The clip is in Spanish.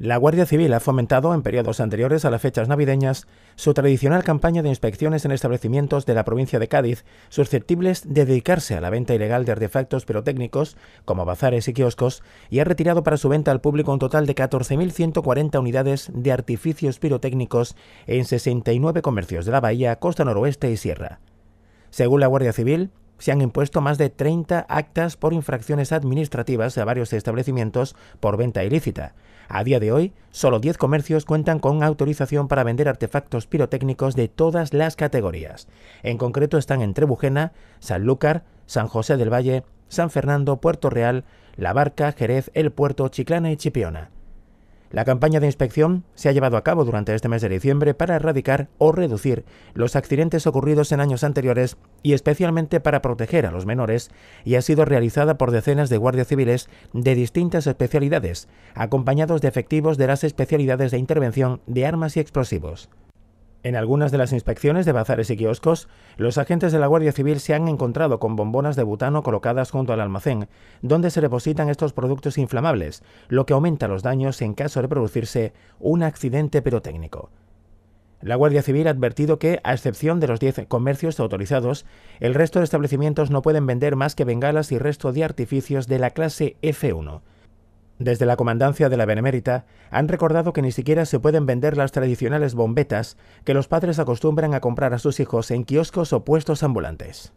La Guardia Civil ha fomentado, en periodos anteriores a las fechas navideñas, su tradicional campaña de inspecciones en establecimientos de la provincia de Cádiz susceptibles de dedicarse a la venta ilegal de artefactos pirotécnicos, como bazares y kioscos, y ha retirado para su venta al público un total de 14.140 unidades de artificios pirotécnicos en 69 comercios de la bahía, costa noroeste y sierra. Según la Guardia Civil, se han impuesto más de 30 actas por infracciones administrativas a varios establecimientos por venta ilícita. A día de hoy, solo 10 comercios cuentan con autorización para vender artefactos pirotécnicos de todas las categorías. En concreto están en Trebujena, Sanlúcar, San José del Valle, San Fernando, Puerto Real, La Barca, Jerez, El Puerto, Chiclana y Chipiona. La campaña de inspección se ha llevado a cabo durante este mes de diciembre para erradicar o reducir los accidentes ocurridos en años anteriores y especialmente para proteger a los menores y ha sido realizada por decenas de guardias civiles de distintas especialidades, acompañados de efectivos de las especialidades de intervención de armas y explosivos. En algunas de las inspecciones de bazares y kioscos, los agentes de la Guardia Civil se han encontrado con bombonas de butano colocadas junto al almacén, donde se depositan estos productos inflamables, lo que aumenta los daños en caso de producirse un accidente pirotécnico. La Guardia Civil ha advertido que, a excepción de los 10 comercios autorizados, el resto de establecimientos no pueden vender más que bengalas y resto de artificios de la clase F1. Desde la comandancia de la Benemérita han recordado que ni siquiera se pueden vender las tradicionales bombetas que los padres acostumbran a comprar a sus hijos en kioscos o puestos ambulantes.